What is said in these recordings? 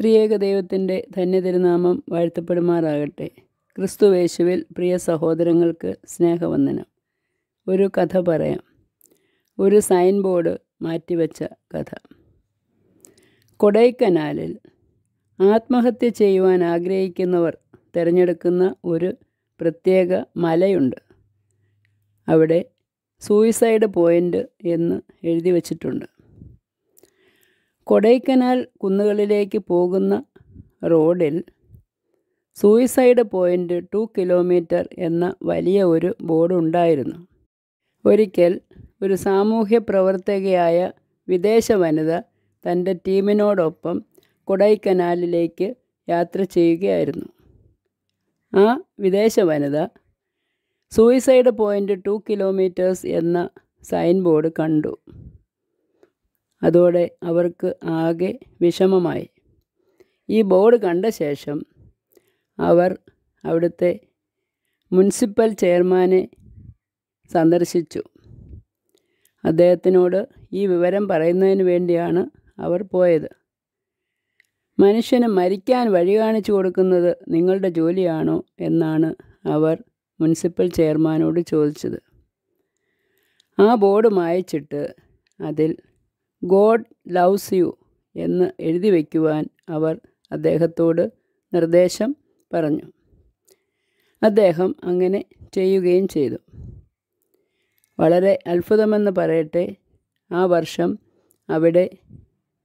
ത്രിയേക ദൈവത്തിൻ്റെ ധന്യതിരുനാമം വാഴ്ത്തപ്പെടുമാറാകട്ടെ ക്രിസ്തുവേശുവിൽ പ്രിയ സഹോദരങ്ങൾക്ക് സ്നേഹവന്ദനം ഒരു കഥ പറയാം ഒരു സൈൻ ബോർഡ് മാറ്റിവെച്ച കഥ കൊടൈക്കനാലിൽ ആത്മഹത്യ ചെയ്യുവാൻ ആഗ്രഹിക്കുന്നവർ തിരഞ്ഞെടുക്കുന്ന ഒരു പ്രത്യേക മലയുണ്ട് അവിടെ സൂയിസൈഡ് പോയിൻ്റ് എന്ന് എഴുതി വച്ചിട്ടുണ്ട് കൊടൈക്കനാൽ കുന്നുകളിലേക്ക് പോകുന്ന റോഡിൽ സൂയിസൈഡ് പോയിൻ്റ് ടു കിലോമീറ്റർ എന്ന വലിയ ഒരു ഉണ്ടായിരുന്നു ഒരിക്കൽ ഒരു സാമൂഹ്യ പ്രവർത്തകയായ വിദേശ വനിത തൻ്റെ ടീമിനോടൊപ്പം കൊടൈക്കനാലിലേക്ക് യാത്ര ചെയ്യുകയായിരുന്നു ആ വിദേശ വനിത സൂയിസൈഡ് പോയിൻ്റ് ടു കിലോമീറ്റേഴ്സ് എന്ന സൈൻ ബോർഡ് കണ്ടു അതോടെ അവർക്ക് ആകെ വിഷമമായി ഈ ബോർഡ് കണ്ട ശേഷം അവർ അവിടുത്തെ മുനിസിപ്പൽ ചെയർമാനെ സന്ദർശിച്ചു അദ്ദേഹത്തിനോട് ഈ വിവരം പറയുന്നതിന് വേണ്ടിയാണ് അവർ പോയത് മനുഷ്യന് മരിക്കാൻ വഴി കാണിച്ചു കൊടുക്കുന്നത് നിങ്ങളുടെ ജോലിയാണോ എന്നാണ് അവർ മുനിസിപ്പൽ ചെയർമാനോട് ചോദിച്ചത് ആ ബോർഡ് മായച്ചിട്ട് അതിൽ ഗോഡ് ലവ്സ് യു എന്ന് എഴുതി വയ്ക്കുവാൻ അവർ അദ്ദേഹത്തോട് നിർദ്ദേശം പറഞ്ഞു അദ്ദേഹം അങ്ങനെ ചെയ്യുകയും ചെയ്തു വളരെ അത്ഭുതമെന്ന് പറയട്ടെ ആ വർഷം അവിടെ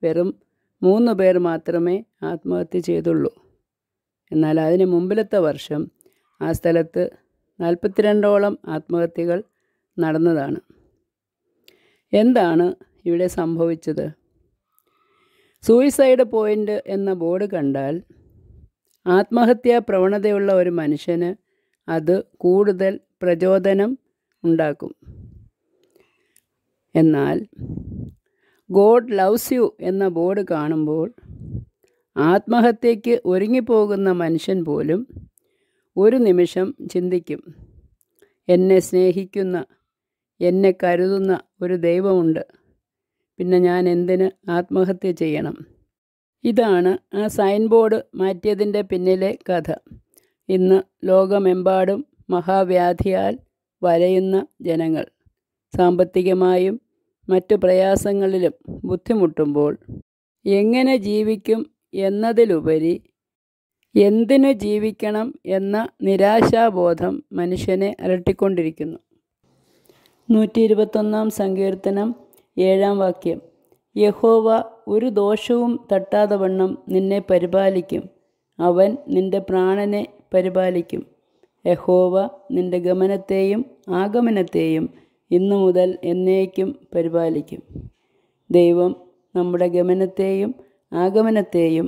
വെറും മൂന്ന് പേർ മാത്രമേ ആത്മഹത്യ ചെയ്തുള്ളൂ എന്നാൽ അതിന് മുമ്പിലത്തെ വർഷം ആ സ്ഥലത്ത് നാൽപ്പത്തിരണ്ടോളം ആത്മഹത്യകൾ നടന്നതാണ് എന്താണ് ഇവിടെ സംഭവിച്ചത് സൂയിസൈഡ് പോയിൻ്റ് എന്ന ബോർഡ് കണ്ടാൽ ആത്മഹത്യാ പ്രവണതയുള്ള ഒരു മനുഷ്യന് അത് കൂടുതൽ പ്രചോദനം ഉണ്ടാക്കും എന്നാൽ ഗോഡ് ലവ്സ് യു എന്ന ബോർഡ് കാണുമ്പോൾ ആത്മഹത്യയ്ക്ക് ഒരുങ്ങിപ്പോകുന്ന മനുഷ്യൻ പോലും ഒരു നിമിഷം ചിന്തിക്കും എന്നെ സ്നേഹിക്കുന്ന എന്നെ കരുതുന്ന ഒരു ദൈവമുണ്ട് പിന്നെ ഞാൻ എന്തിന് ആത്മഹത്യ ചെയ്യണം ഇതാണ് ആ സൈൻ ബോർഡ് മാറ്റിയതിൻ്റെ പിന്നിലെ കഥ ഇന്ന് ലോകമെമ്പാടും മഹാവ്യാധിയാൽ വലയുന്ന ജനങ്ങൾ സാമ്പത്തികമായും മറ്റു പ്രയാസങ്ങളിലും ബുദ്ധിമുട്ടുമ്പോൾ എങ്ങനെ ജീവിക്കും എന്നതിലുപരി എന്തിനു ജീവിക്കണം എന്ന നിരാശാബോധം മനുഷ്യനെ അലട്ടിക്കൊണ്ടിരിക്കുന്നു നൂറ്റി ഇരുപത്തൊന്നാം സങ്കീർത്തനം ഏഴാം വാക്യം യഹോവ ഒരു ദോഷവും തട്ടാതെ വണ്ണം നിന്നെ പരിപാലിക്കും അവൻ നിന്റെ പ്രാണനെ പരിപാലിക്കും യഹോവ നിന്റെ ഗമനത്തെയും ആഗമനത്തെയും ഇന്നു മുതൽ എന്നേക്കും പരിപാലിക്കും ദൈവം നമ്മുടെ ഗമനത്തെയും ആഗമനത്തെയും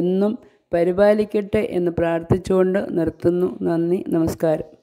എന്നും പരിപാലിക്കട്ടെ എന്ന് പ്രാർത്ഥിച്ചുകൊണ്ട് നിർത്തുന്നു നന്ദി നമസ്കാരം